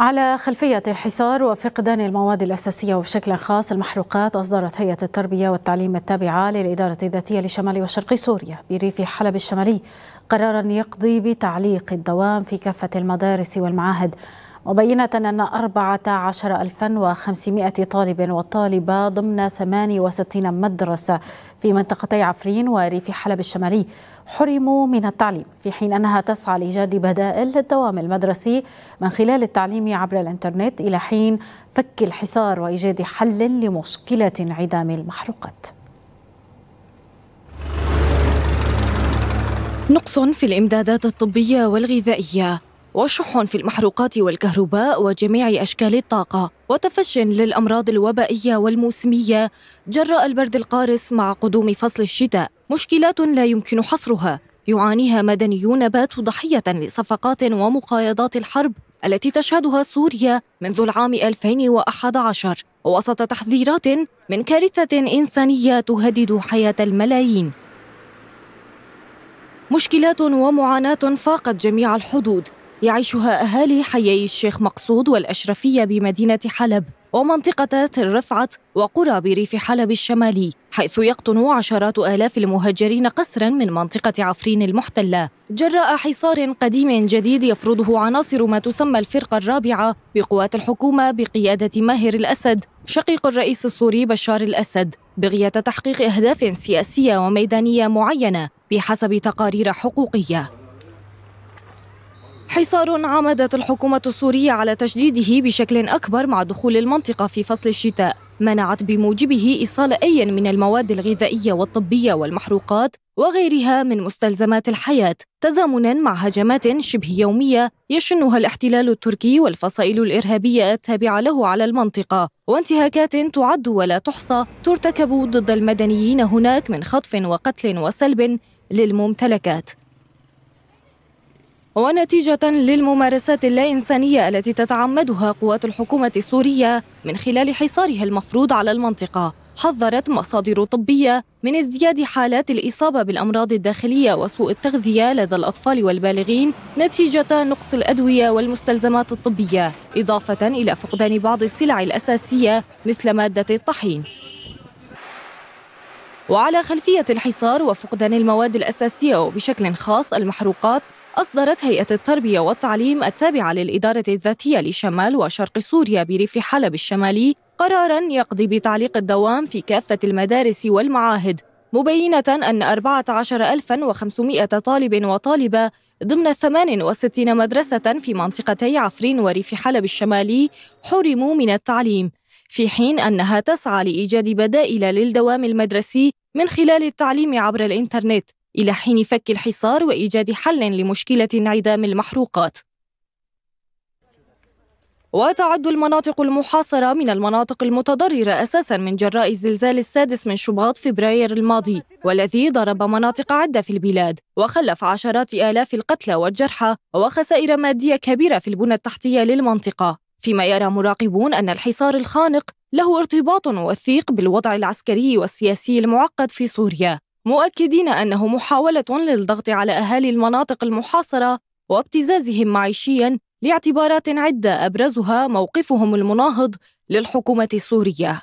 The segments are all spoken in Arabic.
على خلفية الحصار وفقدان المواد الأساسية وبشكل خاص المحروقات أصدرت هيئة التربية والتعليم التابعة للإدارة الذاتية لشمال وشرق سوريا بريف حلب الشمالي قرارا يقضي بتعليق الدوام في كافة المدارس والمعاهد مبينة أن 14500 طالب وطالبة ضمن 68 مدرسة في منطقتي عفرين وريف حلب الشمالي حرموا من التعليم في حين أنها تسعى لإيجاد بدائل للدوام المدرسي من خلال التعليم عبر الإنترنت إلى حين فك الحصار وإيجاد حل لمشكلة انعدام المحروقات نقص في الإمدادات الطبية والغذائية وشح في المحروقات والكهرباء وجميع أشكال الطاقة وتفش للأمراض الوبائية والموسمية جراء البرد القارس مع قدوم فصل الشتاء مشكلات لا يمكن حصرها يعانيها مدنيون باتوا ضحية لصفقات ومقايضات الحرب التي تشهدها سوريا منذ العام 2011 ووسط تحذيرات من كارثة إنسانية تهدد حياة الملايين مشكلات ومعاناة فاقت جميع الحدود يعيشها أهالي حيي الشيخ مقصود والأشرفية بمدينة حلب ومنطقة تل رفعت وقرى بريف حلب الشمالي حيث يقطن عشرات آلاف المهجرين قسرا من منطقة عفرين المحتلة جراء حصار قديم جديد يفرضه عناصر ما تسمى الفرقة الرابعة بقوات الحكومة بقيادة ماهر الأسد شقيق الرئيس السوري بشار الأسد بغية تحقيق أهداف سياسية وميدانية معينة بحسب تقارير حقوقية حصار عمدت الحكومة السورية على تشديده بشكل أكبر مع دخول المنطقة في فصل الشتاء منعت بموجبه إيصال أي من المواد الغذائية والطبية والمحروقات وغيرها من مستلزمات الحياة تزامنا مع هجمات شبه يومية يشنها الاحتلال التركي والفصائل الإرهابية التابعة له على المنطقة وانتهاكات تعد ولا تحصى ترتكب ضد المدنيين هناك من خطف وقتل وسلب للممتلكات ونتيجة للممارسات اللا إنسانية التي تتعمدها قوات الحكومة السورية من خلال حصارها المفروض على المنطقة حذرت مصادر طبية من ازدياد حالات الإصابة بالأمراض الداخلية وسوء التغذية لدى الأطفال والبالغين نتيجة نقص الأدوية والمستلزمات الطبية إضافة إلى فقدان بعض السلع الأساسية مثل مادة الطحين وعلى خلفية الحصار وفقدان المواد الأساسية وبشكل خاص المحروقات أصدرت هيئة التربية والتعليم التابعة للإدارة الذاتية لشمال وشرق سوريا بريف حلب الشمالي قرارا يقضي بتعليق الدوام في كافة المدارس والمعاهد مبينة أن 14500 طالب وطالبة ضمن 68 مدرسة في منطقتي عفرين وريف حلب الشمالي حرموا من التعليم في حين أنها تسعى لإيجاد بدائل للدوام المدرسي من خلال التعليم عبر الإنترنت إلى حين فك الحصار وإيجاد حل لمشكلة انعدام المحروقات وتعد المناطق المحاصرة من المناطق المتضررة أساسا من جراء الزلزال السادس من شباط فبراير الماضي والذي ضرب مناطق عدة في البلاد وخلف عشرات آلاف القتلى والجرحى وخسائر مادية كبيرة في البنى التحتية للمنطقة فيما يرى مراقبون أن الحصار الخانق له ارتباط وثيق بالوضع العسكري والسياسي المعقد في سوريا مؤكدين أنه محاولة للضغط على أهالي المناطق المحاصرة وابتزازهم معيشيا لاعتبارات عدة أبرزها موقفهم المناهض للحكومة السورية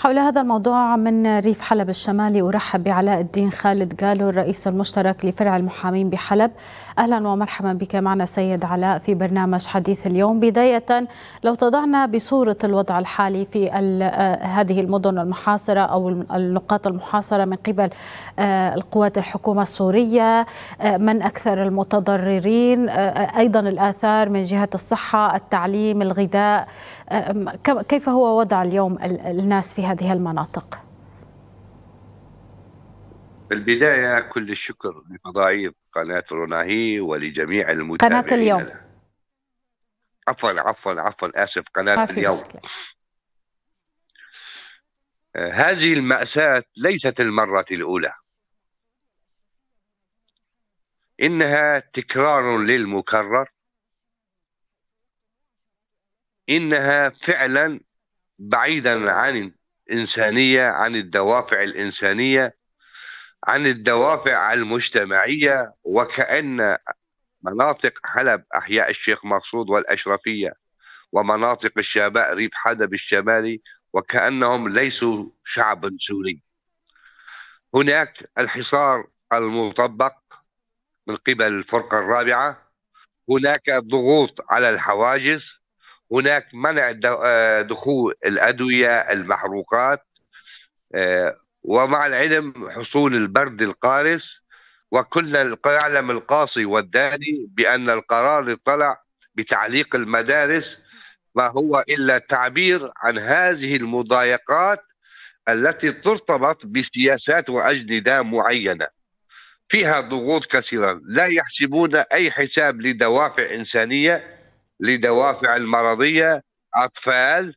حول هذا الموضوع من ريف حلب الشمالي أرحب بعلاء الدين خالد قالو الرئيس المشترك لفرع المحامين بحلب أهلا ومرحبا بك معنا سيد علاء في برنامج حديث اليوم بداية لو تضعنا بصورة الوضع الحالي في آه، هذه المدن المحاصرة أو النقاط المحاصرة من قبل آه، القوات الحكومة السورية آه، من أكثر المتضررين أيضا الآثار من جهة الصحة التعليم الغذاء كيف هو وضع اليوم الناس في هذه المناطق؟ في البداية كل الشكر لفضائية قناة روناهي ولجميع المتابعين قناة اليوم عفوا عفوا عفوا آسف قناة اليوم آه، هذه المأساة ليست المرة الأولى إنها تكرار للمكرر إنها فعلا بعيدا عن الإنسانية عن الدوافع الإنسانية عن الدوافع المجتمعية وكأن مناطق حلب أحياء الشيخ مقصود والأشرفية ومناطق الشباء ريف حدب الشمالي وكأنهم ليسوا شعب سوري هناك الحصار المطبق من قبل الفرقة الرابعة هناك ضغوط على الحواجز هناك منع آه، دخول الادويه المحروقات آه، ومع العلم حصول البرد القارس وكلنا يعلم القاصي والداني بان القرار طلع بتعليق المدارس ما هو الا تعبير عن هذه المضايقات التي ترتبط بسياسات واجنده معينه فيها ضغوط كثيره لا يحسبون اي حساب لدوافع انسانيه لدوافع المرضيه اطفال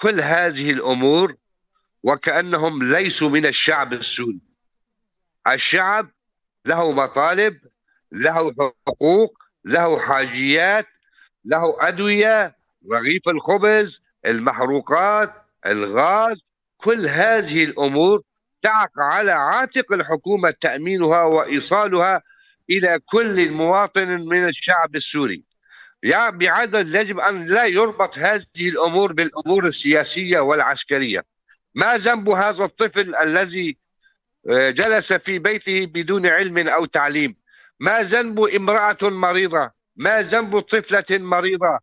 كل هذه الامور وكانهم ليسوا من الشعب السوري الشعب له مطالب له حقوق له حاجيات له ادويه رغيف الخبز المحروقات الغاز كل هذه الامور تعق على عاتق الحكومه تامينها وايصالها الى كل مواطن من الشعب السوري يعني بعدد يجب أن لا يربط هذه الأمور بالأمور السياسية والعسكرية ما ذنب هذا الطفل الذي آه، جلس في بيته بدون علم أو تعليم ما ذنب امرأة مريضة ما ذنب طفلة مريضة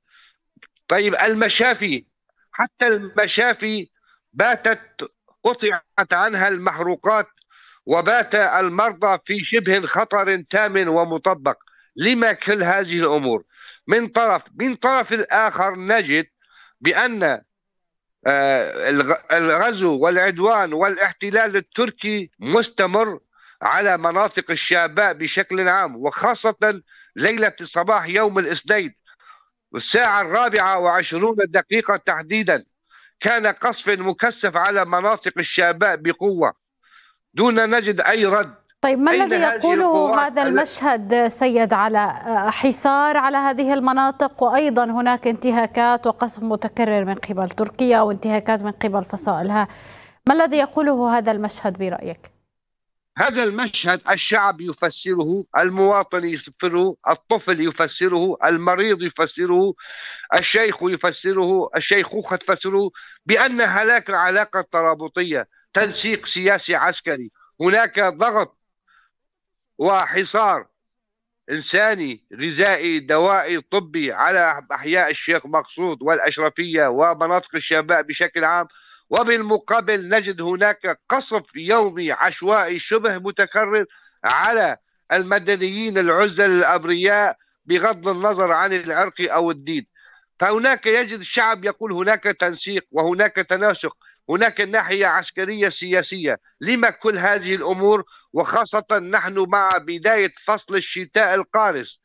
طيب المشافي حتى المشافي باتت قطعت عنها المحروقات وبات المرضى في شبه خطر تام ومطبق لما كل هذه الأمور من طرف من طرف الآخر نجد بأن آه، الغزو والعدوان والاحتلال التركي مستمر على مناطق الشاباء بشكل عام وخاصة ليلة صباح يوم الاثنين الساعة الرابعة وعشرون دقيقة تحديدا كان قصف مكثف على مناطق الشاباء بقوة دون نجد أي رد طيب ما الذي يقوله هذا المشهد سيد على آه، حصار على هذه المناطق وايضا هناك انتهاكات وقصف متكرر من قبل تركيا وانتهاكات من قبل فصائلها ما الذي يقوله هذا المشهد برايك؟ هذا المشهد الشعب يفسره المواطن يفسره الطفل يفسره المريض يفسره الشيخ يفسره الشيخوخة تفسره بأن هناك علاقة ترابطية تنسيق سياسي عسكري هناك ضغط وحصار إنساني غذائي دوائي طبي على أحياء الشيخ مقصود والأشرفية ومناطق الشباء بشكل عام وبالمقابل نجد هناك قصف يومي عشوائي شبه متكرر على المدنيين العزل الأبرياء بغض النظر عن العرق أو الدين فهناك يجد الشعب يقول هناك تنسيق وهناك تناسق هناك ناحية عسكرية سياسية لما كل هذه الأمور وخاصة نحن مع بداية فصل الشتاء القارس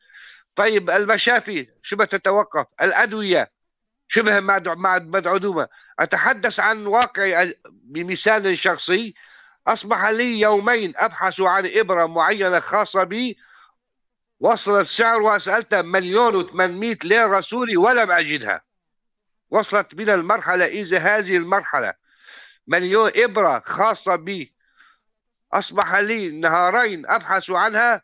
طيب المشافي شبه تتوقف الأدوية شبه مدعومة أتحدث عن واقع بمثال شخصي أصبح لي يومين أبحث عن إبرة معينة خاصة بي وصل السعر وسألت مليون و800 ليرة سوري ولم أجدها وصلت بنا المرحلة إذا هذه المرحلة مليون إبرة خاصة بي أصبح لي نهارين أبحث عنها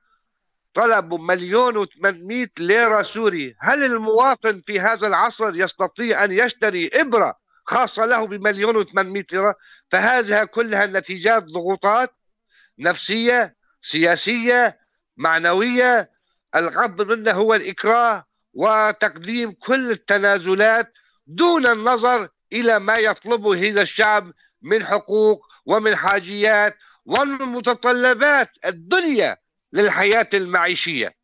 طلبوا مليون و800 ليرة سوري هل المواطن في هذا العصر يستطيع أن يشتري إبرة خاصة له بمليون و800 ليرة فهذه كلها نتيجات ضغوطات نفسية سياسية معنوية الغض منه هو الإكراه وتقديم كل التنازلات دون النظر إلى ما يطلبه هذا الشعب من حقوق ومن حاجيات ومن متطلبات الدنيا للحياة المعيشية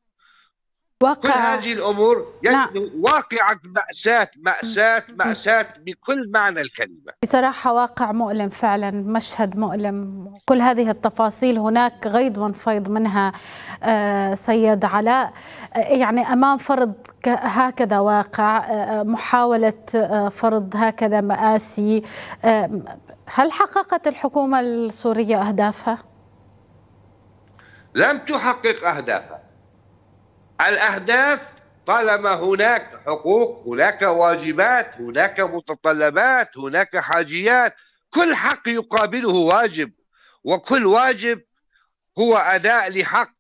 واقع كل هذه الامور يعني نعم. واقعة ماساه ماساه ماساه بكل معنى الكلمه بصراحه واقع مؤلم فعلا مشهد مؤلم كل هذه التفاصيل هناك غيض وانفيض منها آه، سيد علاء آه، يعني امام فرض هكذا واقع آه، محاوله فرض هكذا ماسي هل حققت الحكومه السوريه اهدافها لم تحقق اهدافها الأهداف طالما هناك حقوق هناك واجبات هناك متطلبات هناك حاجيات كل حق يقابله واجب وكل واجب هو أداء لحق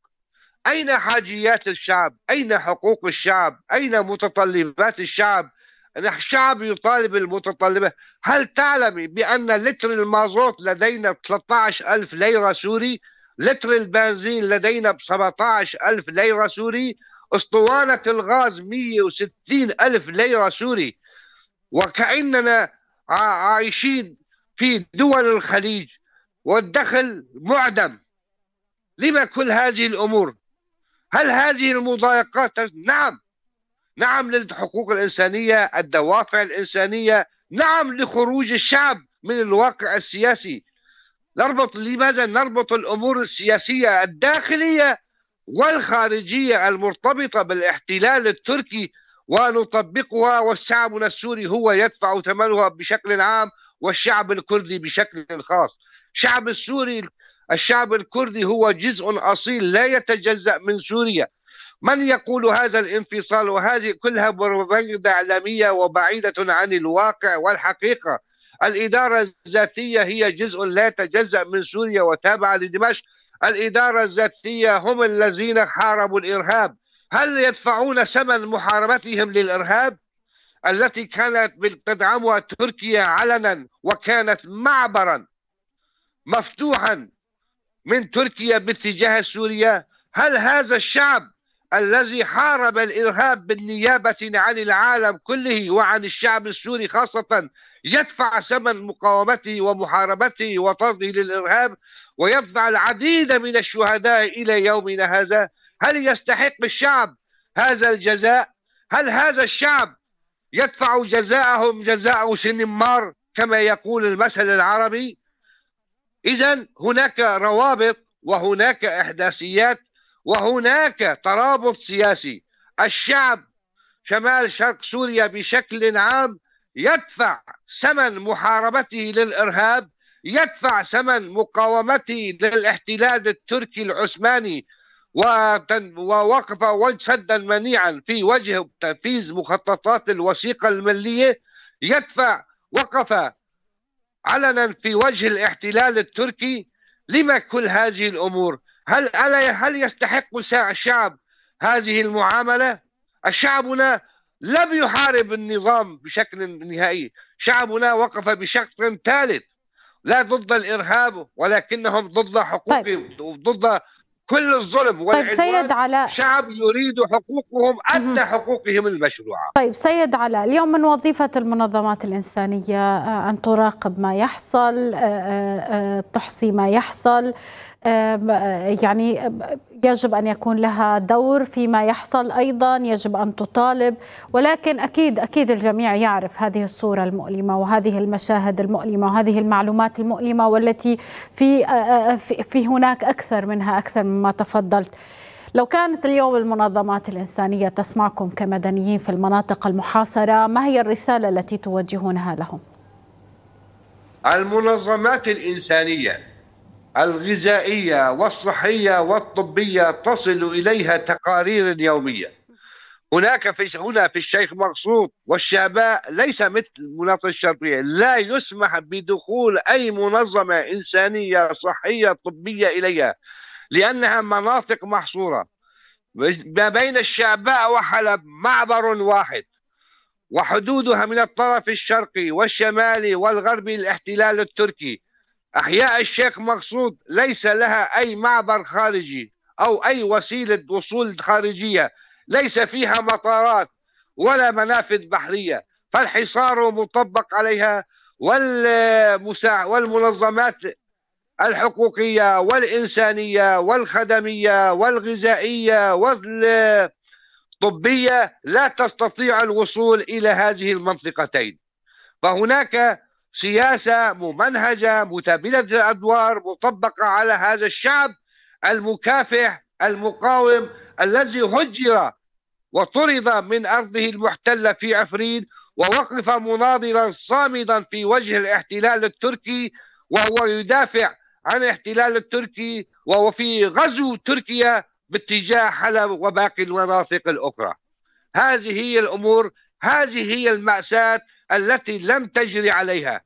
أين حاجيات الشعب أين حقوق الشعب أين متطلبات الشعب الشعب يطالب المتطلبات هل تعلم بأن لتر المازوت لدينا 13 ألف ليرة سوري لتر البنزين لدينا ب 17 ألف ليرة سوري اسطوانة الغاز 160 ألف ليرة سوري وكأننا عايشين في دول الخليج والدخل معدم لما كل هذه الأمور هل هذه المضايقات نعم نعم للحقوق الإنسانية الدوافع الإنسانية نعم لخروج الشعب من الواقع السياسي نربط لماذا نربط الأمور السياسية الداخلية والخارجية المرتبطة بالاحتلال التركي ونطبقها والشعبنا السوري هو يدفع ثمنها بشكل عام والشعب الكردي بشكل خاص الشعب السوري الشعب الكردي هو جزء أصيل لا يتجزأ من سوريا من يقول هذا الانفصال وهذه كلها بروباغندا إعلامية وبعيدة عن الواقع والحقيقة الإدارة الذاتية هي جزء لا يتجزأ من سوريا وتابعة لدمشق الإدارة الذاتية هم الذين حاربوا الإرهاب هل يدفعون ثمن محاربتهم للإرهاب التي كانت تدعمها تركيا علنا وكانت معبرا مفتوحا من تركيا باتجاه سوريا هل هذا الشعب الذي حارب الإرهاب بالنيابة عن العالم كله وعن الشعب السوري خاصة يدفع ثمن مقاومته ومحاربته وطرده للإرهاب ويدفع العديد من الشهداء إلى يومنا هذا هل يستحق الشعب هذا الجزاء هل هذا الشعب يدفع جزاءهم جزاء سنمار كما يقول المثل العربي إذا هناك روابط وهناك إحداثيات وهناك ترابط سياسي الشعب شمال شرق سوريا بشكل عام يدفع ثمن محاربته للارهاب يدفع ثمن مقاومته للاحتلال التركي العثماني ووقف سدا منيعا في وجه تنفيذ مخططات الوثيقه المليه يدفع وقف علنا في وجه الاحتلال التركي لما كل هذه الامور هل هل يستحق الشعب هذه المعامله؟ شعبنا لم يحارب النظام بشكل نهائي، شعبنا وقف بشق ثالث لا ضد الارهاب ولكنهم ضد حقوقهم طيب. ضد كل الظلم طيب، والعدوان طيب سيد علاء شعب يريد حقوقهم أدنى حقوقهم المشروعة طيب سيد علاء اليوم من وظيفة المنظمات الإنسانية آه، أن تراقب ما يحصل آه، آه، تحصي ما يحصل آه، يعني يجب ان يكون لها دور فيما يحصل ايضا يجب ان تطالب ولكن اكيد اكيد الجميع يعرف هذه الصوره المؤلمه وهذه المشاهد المؤلمه وهذه المعلومات المؤلمه والتي في آه، آه، في هناك اكثر منها اكثر مما تفضلت. لو كانت اليوم المنظمات الإنسانية تسمعكم كمدنيين في المناطق المحاصرة ما هي الرسالة التي توجهونها لهم؟ المنظمات الإنسانية الغذائية والصحية والطبية تصل إليها تقارير يومية هناك في هنا في الشيخ مقصود والشعباء ليس مثل المناطق الشرقية لا يسمح بدخول أي منظمة إنسانية صحية طبية إليها لأنها مناطق محصورة ما بين الشعباء وحلب معبر واحد وحدودها من الطرف الشرقي والشمالي والغربي الاحتلال التركي أحياء الشيخ مقصود ليس لها أي معبر خارجي أو أي وسيلة وصول خارجية ليس فيها مطارات ولا منافذ بحرية فالحصار مطبق عليها والمنظمات الحقوقية والإنسانية والخدمية والغذائية والطبية لا تستطيع الوصول إلى هذه المنطقتين فهناك سياسة ممنهجة متبنة الأدوار مطبقة على هذا الشعب المكافح المقاوم الذي هجر وطرد من أرضه المحتلة في عفرين ووقف مناضلا صامدا في وجه الاحتلال التركي وهو يدافع عن الاحتلال التركي وهو في غزو تركيا باتجاه حلب وباقي المناطق الأخرى هذه هي الأمور هذه هي المأساة التي لم تجري عليها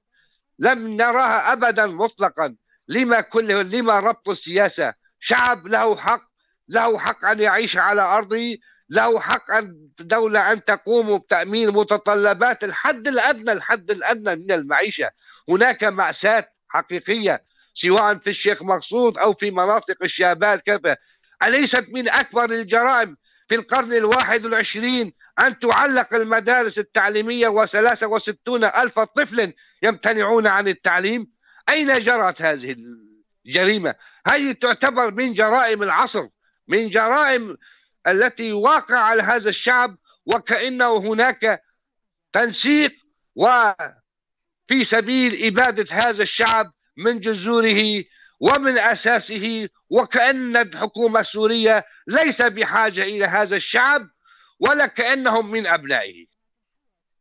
لم نراها أبدا مطلقا لما كله لما ربط السياسة شعب له حق له حق أن يعيش على أرضه له حق أن دولة أن تقوم بتأمين متطلبات الحد الأدنى الحد الأدنى من المعيشة هناك مأساة حقيقية سواء في الشيخ مقصود أو في مناطق الشابات كذا أليست من أكبر الجرائم في القرن الواحد والعشرين أن تعلق المدارس التعليمية وثلاثة وستون ألف طفل يمتنعون عن التعليم أين جرت هذه الجريمة هذه تعتبر من جرائم العصر من جرائم التي واقع على هذا الشعب وكأنه هناك تنسيق وفي سبيل إبادة هذا الشعب من جذوره ومن أساسه وكأن الحكومة السورية ليس بحاجة إلى هذا الشعب ولا كأنهم من أبنائه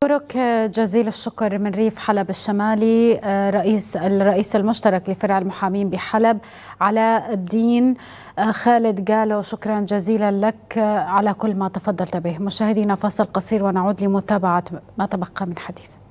شكرك جزيل الشكر من ريف حلب الشمالي آه، رئيس الرئيس المشترك لفرع المحامين بحلب علاء الدين آه، خالد قالوا شكرا جزيلا لك آه، على كل ما تفضلت به مشاهدينا فاصل قصير ونعود لمتابعة ما تبقى من حديث